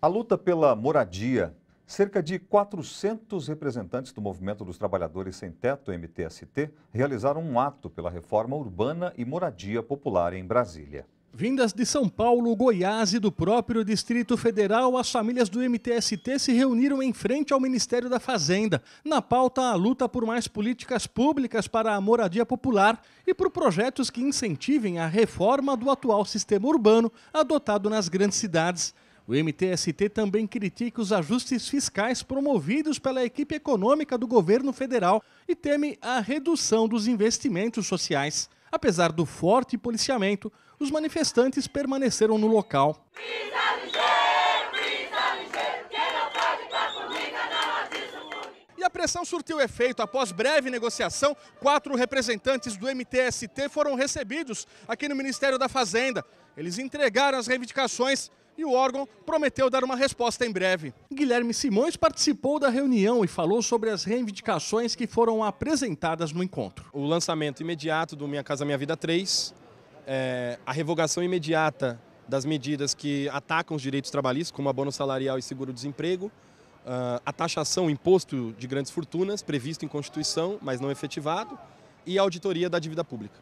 A luta pela moradia. Cerca de 400 representantes do Movimento dos Trabalhadores Sem Teto, MTST, realizaram um ato pela reforma urbana e moradia popular em Brasília. Vindas de São Paulo, Goiás e do próprio Distrito Federal, as famílias do MTST se reuniram em frente ao Ministério da Fazenda. Na pauta, a luta por mais políticas públicas para a moradia popular e por projetos que incentivem a reforma do atual sistema urbano adotado nas grandes cidades. O MTST também critica os ajustes fiscais promovidos pela equipe econômica do governo federal e teme a redução dos investimentos sociais. Apesar do forte policiamento, os manifestantes permaneceram no local. a pressão surtiu efeito. Após breve negociação, quatro representantes do MTST foram recebidos aqui no Ministério da Fazenda. Eles entregaram as reivindicações e o órgão prometeu dar uma resposta em breve. Guilherme Simões participou da reunião e falou sobre as reivindicações que foram apresentadas no encontro. O lançamento imediato do Minha Casa Minha Vida 3, é, a revogação imediata das medidas que atacam os direitos trabalhistas, como abono salarial e seguro-desemprego, ah, a taxação, o imposto de grandes fortunas, previsto em Constituição, mas não efetivado, e a auditoria da dívida pública.